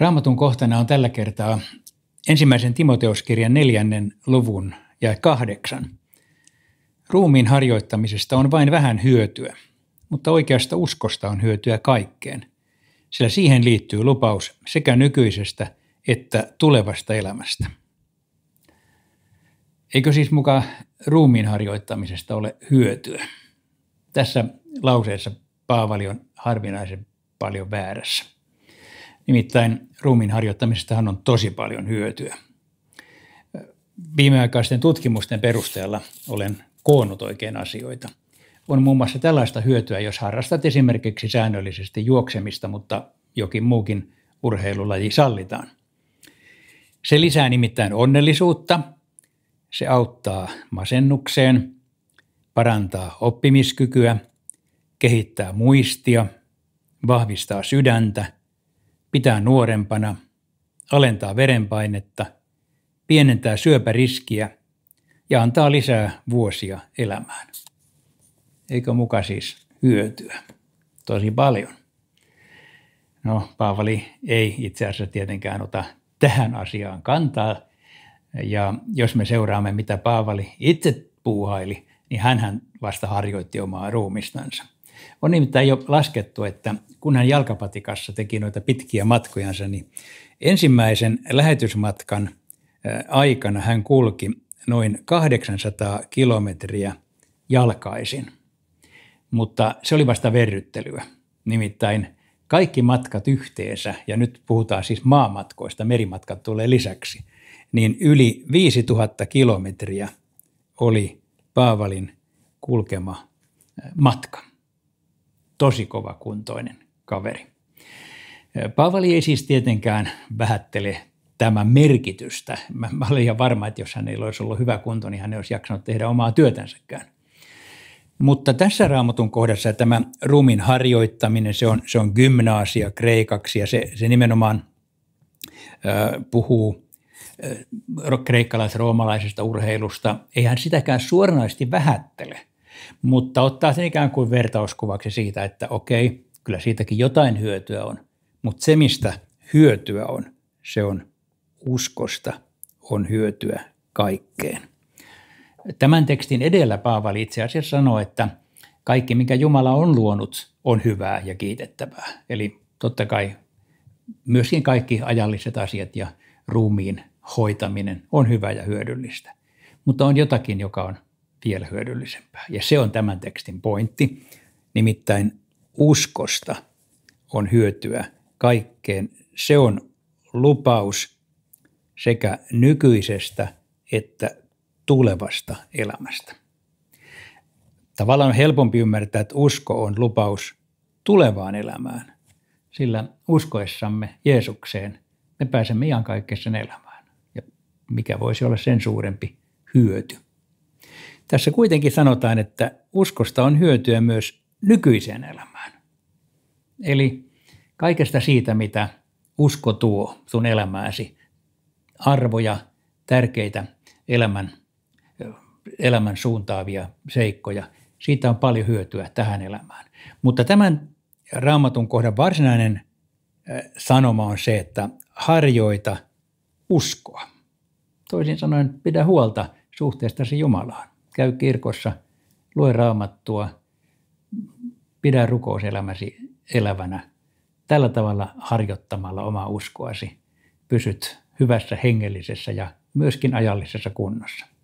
Raamatun kohtana on tällä kertaa ensimmäisen Timoteuskirjan neljännen luvun ja kahdeksan. Ruumiin harjoittamisesta on vain vähän hyötyä, mutta oikeasta uskosta on hyötyä kaikkeen, sillä siihen liittyy lupaus sekä nykyisestä että tulevasta elämästä. Eikö siis muka ruumiin harjoittamisesta ole hyötyä? Tässä lauseessa Paavali on harvinaisen paljon väärässä. Nimittäin ruumiin harjoittamisestahan on tosi paljon hyötyä. Viimeaikaisten tutkimusten perusteella olen koonnut oikein asioita. On muun muassa tällaista hyötyä, jos harrastat esimerkiksi säännöllisesti juoksemista, mutta jokin muukin urheilulaji sallitaan. Se lisää nimittäin onnellisuutta, se auttaa masennukseen, parantaa oppimiskykyä, kehittää muistia, vahvistaa sydäntä – pitää nuorempana, alentaa verenpainetta, pienentää syöpäriskiä ja antaa lisää vuosia elämään. Eikö muka siis hyötyä? Tosi paljon. No, Paavali ei itse asiassa tietenkään ota tähän asiaan kantaa. Ja jos me seuraamme, mitä Paavali itse puuhaili, niin hän vasta harjoitti omaa ruumistansa – on nimittäin jo laskettu, että kun hän jalkapatikassa teki noita pitkiä matkojansa, niin ensimmäisen lähetysmatkan aikana hän kulki noin 800 kilometriä jalkaisin. Mutta se oli vasta verryttelyä. Nimittäin kaikki matkat yhteensä, ja nyt puhutaan siis maamatkoista, merimatkat tulee lisäksi, niin yli 5000 kilometriä oli Paavalin kulkema matka tosi kova kuntoinen kaveri. Paavali ei siis tietenkään vähättele tämän merkitystä. Mä, mä olen ihan varma, että jos hänellä olisi ollut hyvä kunto, niin hän ei olisi jaksanut tehdä omaa työtänsäkään. Mutta tässä raamatun kohdassa tämä rumin harjoittaminen, se on, se on gymnaasia kreikaksi ja se, se nimenomaan ö, puhuu ö, kreikkalais-roomalaisesta urheilusta. Eihän sitäkään suoranaisesti vähättele – mutta ottaa sen ikään kuin vertauskuvaksi siitä, että okei, kyllä siitäkin jotain hyötyä on, mutta se mistä hyötyä on, se on uskosta on hyötyä kaikkeen. Tämän tekstin edellä Paavali itse asiassa sanoo, että kaikki mikä Jumala on luonut on hyvää ja kiitettävää. Eli totta kai myöskin kaikki ajalliset asiat ja ruumiin hoitaminen on hyvää ja hyödyllistä. Mutta on jotakin, joka on vielä hyödyllisempää. Ja se on tämän tekstin pointti. Nimittäin uskosta on hyötyä kaikkeen. Se on lupaus sekä nykyisestä että tulevasta elämästä. Tavallaan on helpompi ymmärtää, että usko on lupaus tulevaan elämään, sillä uskoessamme Jeesukseen me pääsemme iankaikkisen elämään. Ja mikä voisi olla sen suurempi hyöty? Tässä kuitenkin sanotaan, että uskosta on hyötyä myös nykyiseen elämään. Eli kaikesta siitä, mitä usko tuo sun elämääsi, arvoja, tärkeitä elämän, elämän suuntaavia seikkoja, siitä on paljon hyötyä tähän elämään. Mutta tämän raamatun kohdan varsinainen sanoma on se, että harjoita uskoa. Toisin sanoen, pidä huolta suhteestasi Jumalaan käy kirkossa, lue raamattua, pidä rukouselämäsi elävänä. Tällä tavalla harjoittamalla omaa uskoasi pysyt hyvässä hengellisessä ja myöskin ajallisessa kunnossa.